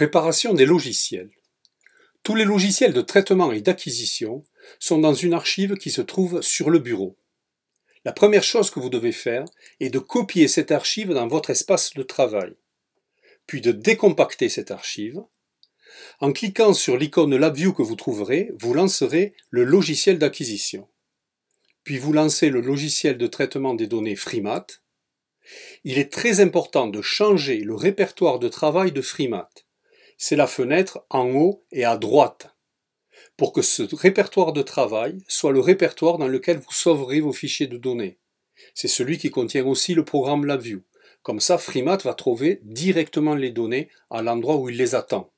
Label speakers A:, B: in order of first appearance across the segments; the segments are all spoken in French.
A: Préparation des logiciels. Tous les logiciels de traitement et d'acquisition sont dans une archive qui se trouve sur le bureau. La première chose que vous devez faire est de copier cette archive dans votre espace de travail, puis de décompacter cette archive. En cliquant sur l'icône LabVIEW que vous trouverez, vous lancerez le logiciel d'acquisition. Puis vous lancez le logiciel de traitement des données Frimat. Il est très important de changer le répertoire de travail de Frimat c'est la fenêtre en haut et à droite, pour que ce répertoire de travail soit le répertoire dans lequel vous sauverez vos fichiers de données. C'est celui qui contient aussi le programme LabVIEW. Comme ça, FreeMat va trouver directement les données à l'endroit où il les attend.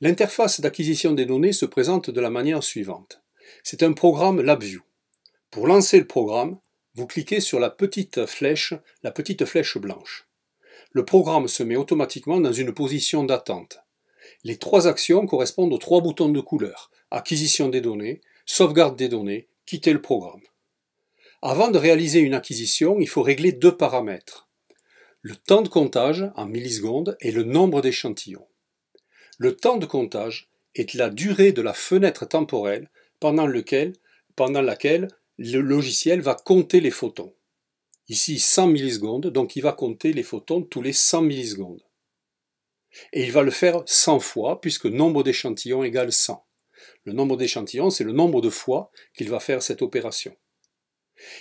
A: L'interface d'acquisition des données se présente de la manière suivante. C'est un programme LabVIEW. Pour lancer le programme, vous cliquez sur la petite flèche, la petite flèche blanche le programme se met automatiquement dans une position d'attente. Les trois actions correspondent aux trois boutons de couleur acquisition des données, sauvegarde des données, quitter le programme. Avant de réaliser une acquisition, il faut régler deux paramètres. Le temps de comptage en millisecondes et le nombre d'échantillons. Le temps de comptage est la durée de la fenêtre temporelle pendant, pendant laquelle le logiciel va compter les photons. Ici, 100 millisecondes, donc il va compter les photons tous les 100 millisecondes. Et il va le faire 100 fois, puisque nombre d'échantillons égale 100. Le nombre d'échantillons, c'est le nombre de fois qu'il va faire cette opération.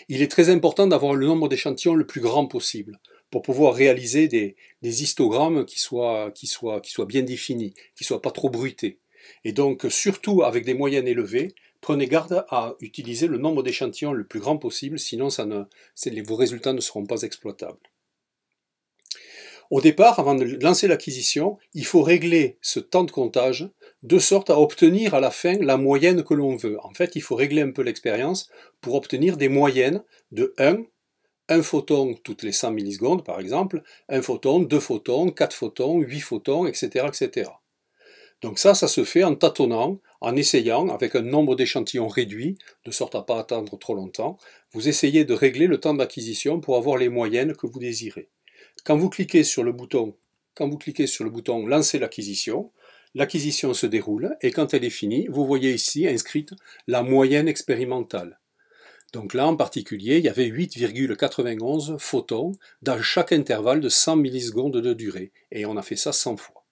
A: Il est très important d'avoir le nombre d'échantillons le plus grand possible pour pouvoir réaliser des, histogrammes qui soient, qui soient bien définis, qui ne soient pas trop bruités. Et donc, surtout avec des moyennes élevées, prenez garde à utiliser le nombre d'échantillons le plus grand possible, sinon vos résultats ne seront pas exploitables. Au départ, avant de lancer l'acquisition, il faut régler ce temps de comptage de sorte à obtenir à la fin la moyenne que l'on veut. En fait, il faut régler un peu l'expérience pour obtenir des moyennes de 1, 1 photon toutes les 100 millisecondes par exemple, 1 photon, 2 photons, 4 photons, 8 photons, etc. etc. Donc ça, ça se fait en tâtonnant, en essayant, avec un nombre d'échantillons réduit, de sorte à ne pas attendre trop longtemps, vous essayez de régler le temps d'acquisition pour avoir les moyennes que vous désirez. Quand vous cliquez sur le bouton, quand vous cliquez sur le bouton Lancer l'acquisition, l'acquisition se déroule et quand elle est finie, vous voyez ici inscrite la moyenne expérimentale. Donc là, en particulier, il y avait 8,91 photons dans chaque intervalle de 100 millisecondes de durée et on a fait ça 100 fois.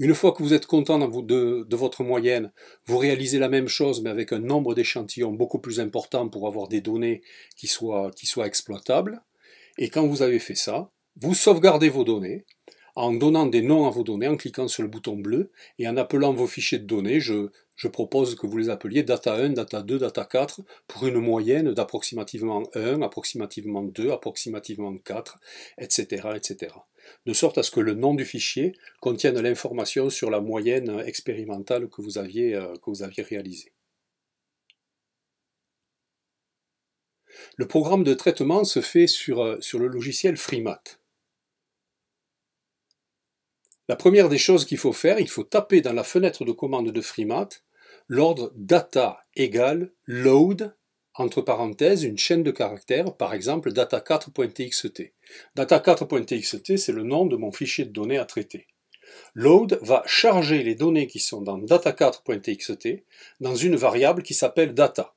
A: Une fois que vous êtes content de, votre moyenne, vous réalisez la même chose, mais avec un nombre d'échantillons beaucoup plus important pour avoir des données qui soient, qui exploitables. Et quand vous avez fait ça, vous sauvegardez vos données en donnant des noms à vos données, en cliquant sur le bouton bleu et en appelant vos fichiers de données. Je, je propose que vous les appeliez data 1, data 2, data 4 pour une moyenne d'approximativement 1, approximativement 2, approximativement 4, etc. etc de sorte à ce que le nom du fichier contienne l'information sur la moyenne expérimentale que vous aviez, euh, que vous aviez réalisée. Le programme de traitement se fait sur, euh, sur le logiciel FreeMat. La première des choses qu'il faut faire, il faut taper dans la fenêtre de commande de FreeMat l'ordre data égale load entre parenthèses une chaîne de caractères, par exemple data4.txt. Data4.txt, c'est le nom de mon fichier de données à traiter. Load va charger les données qui sont dans data4.txt dans une variable qui s'appelle data.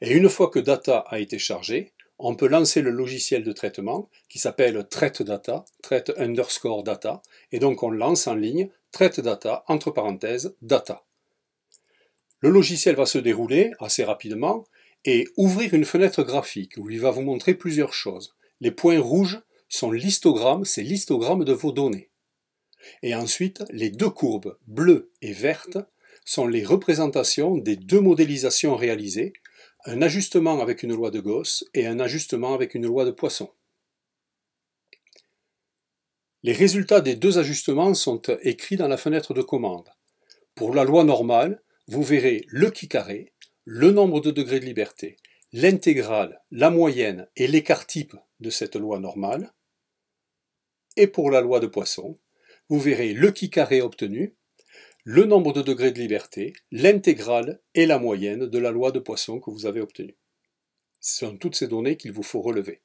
A: Et une fois que data a été chargée, on peut lancer le logiciel de traitement qui s'appelle traite data, traite underscore data, et donc on lance en ligne traite entre parenthèses data. Le logiciel va se dérouler assez rapidement et ouvrir une fenêtre graphique où il va vous montrer plusieurs choses. Les points rouges sont l'histogramme, c'est l'histogramme de vos données. Et ensuite, les deux courbes bleues et vertes sont les représentations des deux modélisations réalisées, un ajustement avec une loi de Gauss et un ajustement avec une loi de Poisson. Les résultats des deux ajustements sont écrits dans la fenêtre de commande. Pour la loi normale, vous verrez le qui carré, le nombre de degrés de liberté, l'intégrale, la moyenne et l'écart type de cette loi normale. Et pour la loi de Poisson, vous verrez le qui carré obtenu, le nombre de degrés de liberté, l'intégrale et la moyenne de la loi de Poisson que vous avez obtenue. Ce sont toutes ces données qu'il vous faut relever.